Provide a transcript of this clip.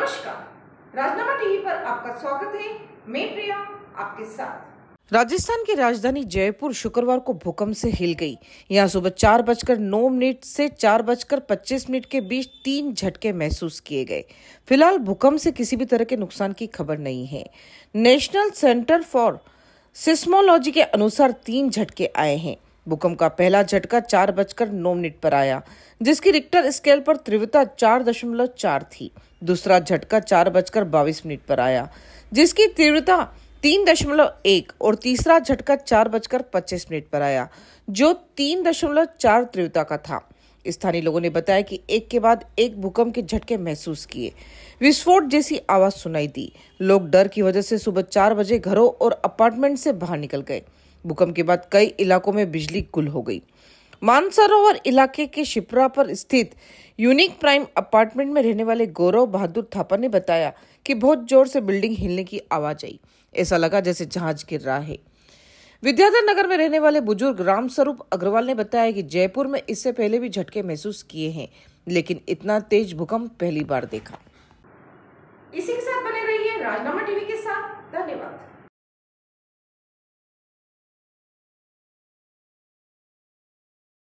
नमस्कार राजनामा टीवी पर आपका स्वागत है मैं प्रिया आपके साथ राजस्थान की राजधानी जयपुर शुक्रवार को भूकंप से हिल गई यहां सुबह चार बजकर नौ मिनट से चार बजकर पच्चीस मिनट के बीच तीन झटके महसूस किए गए फिलहाल भूकंप से किसी भी तरह के नुकसान की खबर नहीं है नेशनल सेंटर फॉर सिस्मोलॉजी के अनुसार तीन झटके आए हैं भूकंप का पहला झटका चार बजकर नौ मिनट पर आया जिसकी रिक्टर स्केल पर तीव्रता चार दशमलव चार थी दूसरा झटका चार बजकर बाईस मिनट पर आया जिसकी तीव्रता तीन दशमलव एक और तीसरा झटका चार बजकर पच्चीस मिनट पर आया जो तीन दशमलव चार तीव्रता का था स्थानीय लोगों ने बताया कि एक के बाद एक भूकंप के झटके महसूस किए विस्फोट जैसी आवाज सुनाई दी लोग डर की वजह से सुबह चार बजे घरों और अपार्टमेंट से बाहर निकल गए भूकंप के बाद कई इलाकों में बिजली गुल हो गई मानसरोवर इलाके के शिप्रा पर स्थित यूनिक प्राइम अपार्टमेंट में रहने वाले गौरव बहादुर थापा ने बताया कि बहुत जोर से बिल्डिंग हिलने की आवाज आई ऐसा लगा जैसे जहाज गिर रहा है विद्याधर नगर में रहने वाले बुजुर्ग रामस्वरूप अग्रवाल ने बताया कि जयपुर में इससे पहले भी झटके महसूस किए हैं लेकिन इतना तेज भूकंप पहली बार देखा इसी के साथ बने रहिए राजनामा टीवी के साथ धन्यवाद